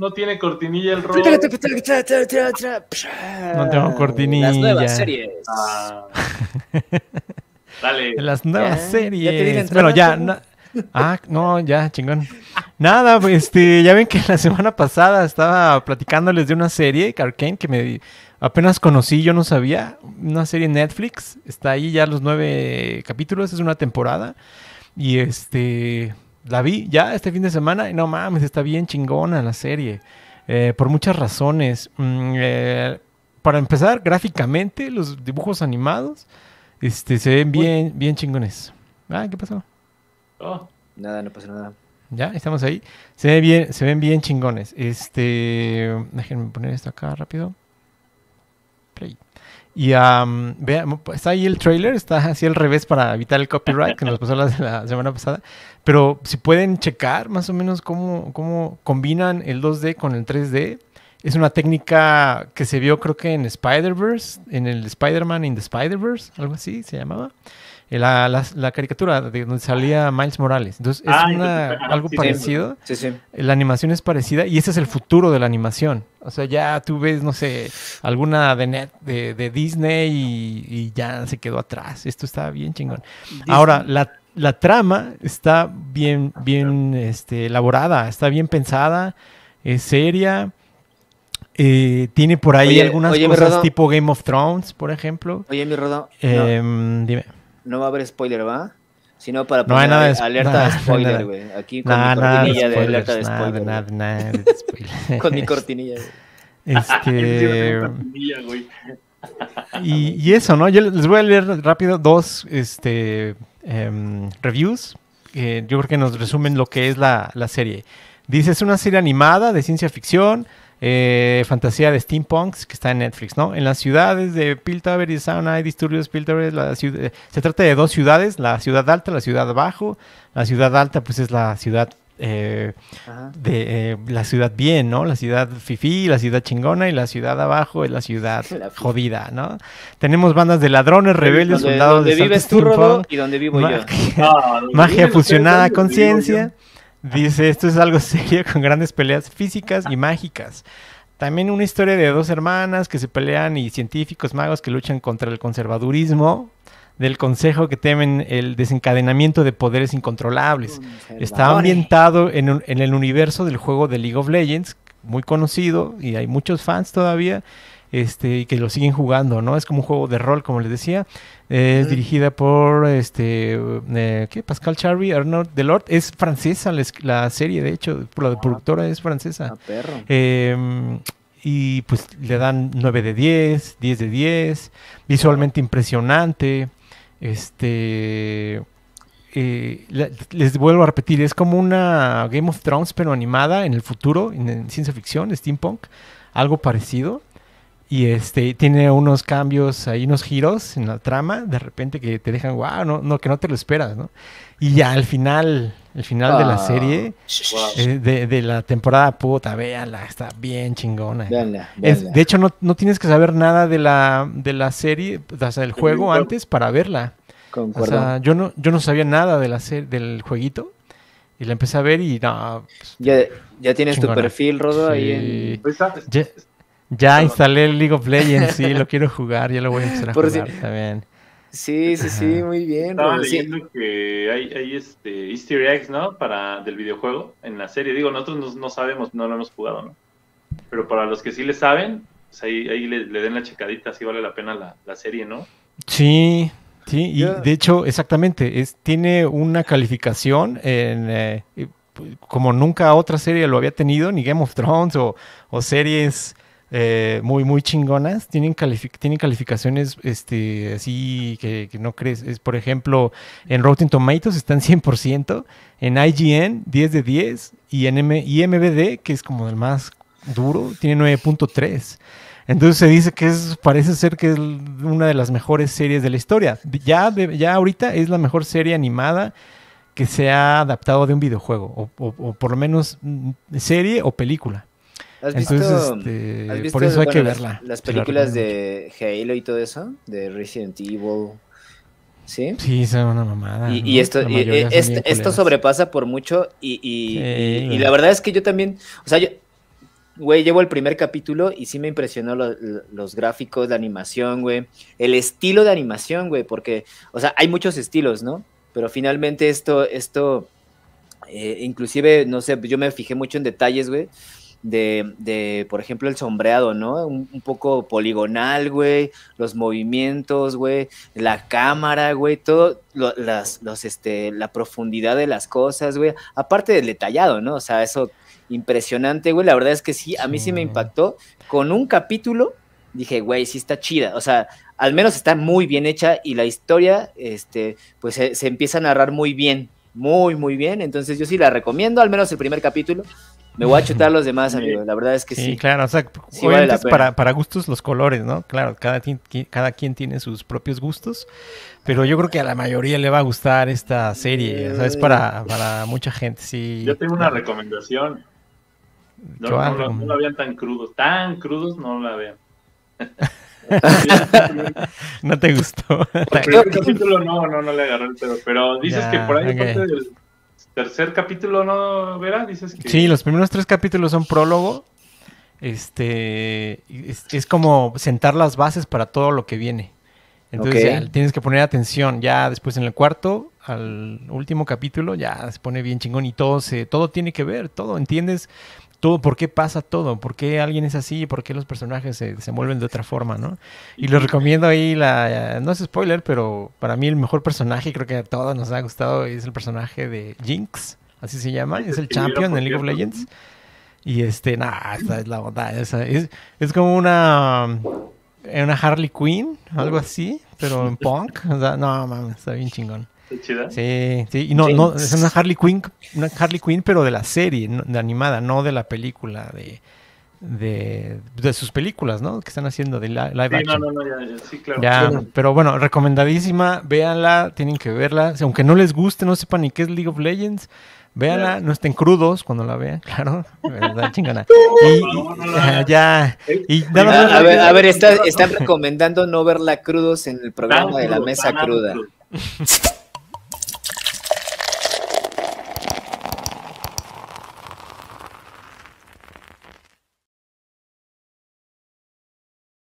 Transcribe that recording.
no tiene cortinilla el rol. No tengo cortinilla. Ah. Las nuevas series. Dale. Las nuevas series. Ya bueno, ya. ah, no, ya, chingón. Nada, pues, este, ya ven que la semana pasada estaba platicándoles de una serie, Carcane, que me apenas conocí, yo no sabía. Una serie en Netflix. Está ahí ya los nueve capítulos, es una temporada. Y este la vi ya este fin de semana y no mames, está bien chingona la serie. Eh, por muchas razones. Mm, eh, para empezar, gráficamente, los dibujos animados este, se ven bien, bien chingones. Ah, ¿qué pasó? Oh. Nada, no pasa nada. Ya, estamos ahí. Se ven bien, se ven bien chingones. Este, déjenme poner esto acá rápido. Play. Y um, está ahí el trailer, está así al revés para evitar el copyright que nos pasó la, la, semana pasada. Pero si pueden checar más o menos cómo, cómo combinan el 2D con el 3D, es una técnica que se vio creo que en Spider-Verse, en el Spider-Man in the Spider-Verse, algo así se llamaba. Eh, la, caricatura de donde salía Miles Morales. Entonces, es ah, algo parecido. Eh, la animación es parecida y ese es el futuro de la animación. O sea, ya tú ves, no sé, alguna de, de, Disney y, ya se quedó atrás. Esto está bien chingón. Ahora, la, trama está bien, bien este, elaborada, está bien pensada, es seria. Eh, tiene por ahí algunas cosas tipo Game of Thrones, por ejemplo. Oye, mi Rodo. Eh, no, va a haber spoiler, ¿va? Sino para poner no hay nada alerta de spoiler, güey. Aquí con nada, mi cortinilla de, alerta de spoiler. Nada, con mi cortinilla, güey. Este, y, eso, ¿no? Yo les voy a leer rápido dos este, em, reviews. yo creo que nos resumen lo que es la serie. Dice, es una serie animada de ciencia ficción eh, fantasía de steampunks que está en Netflix, ¿no? En las ciudades de Piltover y Sauna hay disturbios Piltover. La ciudad, eh, se trata de dos ciudades, la ciudad alta, la ciudad bajo. La ciudad alta, pues es la ciudad eh, de la ciudad bien, ¿no? La ciudad fifi, la ciudad chingona y la ciudad abajo es la ciudad jodida, ¿no? Tenemos bandas de ladrones, rebeldes, donde, soldados de vives y donde vivo yo. Ah, magia fusionada con conciencia. Dice, esto es algo serio con grandes peleas físicas y mágicas. También una historia de dos hermanas que se pelean y científicos magos que luchan contra el conservadurismo del consejo que temen el desencadenamiento de poderes incontrolables. Está ambientado en, en el universo del juego de League of Legends, muy conocido y hay muchos fans todavía este, y que lo siguen jugando, ¿no? Es como un juego de rol, como les decía. Es dirigida por este, eh, ¿qué? Pascal Charry, Arnold Delort. Es francesa la, serie, de hecho, la ah. productora es francesa. Ah, em, y pues le dan 9 de 10, 10 de 10, visualmente impresionante. Este. Eh, les vuelvo a repetir, es como una Game of Thrones, pero animada en el futuro, en ciencia ficción, steampunk, algo parecido. Y este, tiene unos cambios, ahí unos giros en la trama, de repente que te dejan, wow, no, no que no te lo esperas, ¿no? Y ya al final, el final de la ah. serie, eh, de, la temporada, puta, véala, está bien chingona. Es, de hecho, no, tienes que saber nada de la, de la serie, o sea, del juego antes para verla. O sea, yo no, yo no sabía nada de la del jueguito y la empecé a ver y no. Pues, ya, tienes tu perfil, Rodo, ahí en... Pues ya instalé el League of Legends, sí, lo quiero jugar, ya lo voy a empezar a jugar también. Sí, sí, sí, muy bien. Estaba que hay, este Easter eggs, ¿no? Para del videojuego en la serie. Digo, nosotros no, sabemos, no lo hemos jugado, ¿no? Pero para los que sí le saben, pues ahí, le, den la checadita, si vale la pena la, serie, ¿no? Sí, sí, y de hecho, exactamente, es, tiene una calificación en, eh, pues, como nunca otra serie lo había tenido, ni Game of Thrones o, o series eh, muy, muy chingonas, tienen, calificaciones este, así que, no crees. Es, por ejemplo, en Rotten Tomatoes están 100%, en IGN 10 de 10 y en M que es como el más duro, tiene 9.3. Entonces se dice que es, parece ser que es una de las mejores series de la historia. Ya, ya ahorita es la mejor serie animada que se ha adaptado de un videojuego, o por lo menos mm, serie o película. ¿Has visto, este, por eso que verla. Las, películas de Halo y todo eso, de Resident Evil. ¿Sí? Sí, son una mamada. Y, esto, eh, este, esto sobrepasa por mucho. Y, la verdad es que yo también. O sea, Güey, llevo el primer capítulo y sí me impresionó los gráficos, la animación, güey. El estilo de animación, güey, porque, o sea, hay muchos estilos, ¿no? Pero finalmente esto, esto, eh, inclusive, no sé, yo me fijé mucho en detalles, güey de, de por ejemplo, el sombreado, ¿no? Un, poco poligonal, güey, los movimientos, güey, la cámara, güey, todo, las, los, este, la profundidad de las cosas, güey, aparte del detallado, ¿no? O sea, eso impresionante, güey, la verdad es que sí, a mí sí, me impactó con un capítulo dije, güey, sí está chida. O sea, al menos está muy bien hecha y la historia, este, pues se, empieza a narrar muy bien, muy, muy bien. Entonces yo sí la recomiendo, al menos el primer capítulo. Me voy a chutar los demás, amigos. La verdad es que sí. Sí, claro. O sea, sí Para, gustos los colores, ¿no? Claro, cada, quien tiene sus propios gustos. Pero yo creo que a la mayoría le va a gustar esta serie. O sea, es para, mucha gente, sí. Yo tengo una recomendación. No, no, la vean tan crudos. Tan crudos no la vean. no te gustó. el capítulo no, no, no le agarró el pelo. Pero dices que por ahí parte del tercer capítulo, ¿no, Vera? Dices que... Sí, los primeros tres capítulos son prólogo. Este es, como sentar las bases para todo lo que viene. Entonces tienes que poner atención. Ya después en el cuarto, al último capítulo, ya se pone bien chingón y todo se, todo tiene que ver, todo entiendes todo, por qué pasa todo, por qué alguien es así, y por qué los personajes se, se mueven de otra forma, ¿no? Y les recomiendo ahí la, eh, no es spoiler, pero para mí el mejor personaje, creo que a todos nos ha gustado, es el personaje de Jinx, así se llama, es el champion en League of Legends. Y este, nada, esa es la bondad, es, como una, eh, una Harley Quinn, algo así, pero en punk, o sea, no mames, está bien chingón. Sí, sí. Y no, no, es una Harley Quinn, una Harley Quinn, pero de la serie, de animada, no de la película, de, de, sus películas, ¿no? Que están haciendo de live action. No, no, no, sí, claro. pero bueno, recomendadísima, véanla, tienen que verla. Aunque no les guste, no sepan ni qué es League of Legends, véanla, no estén crudos cuando la vean, claro. ¿Verdad, chingana? ya. Y, a, ver, están recomendando no verla crudos en el programa de la mesa cruda.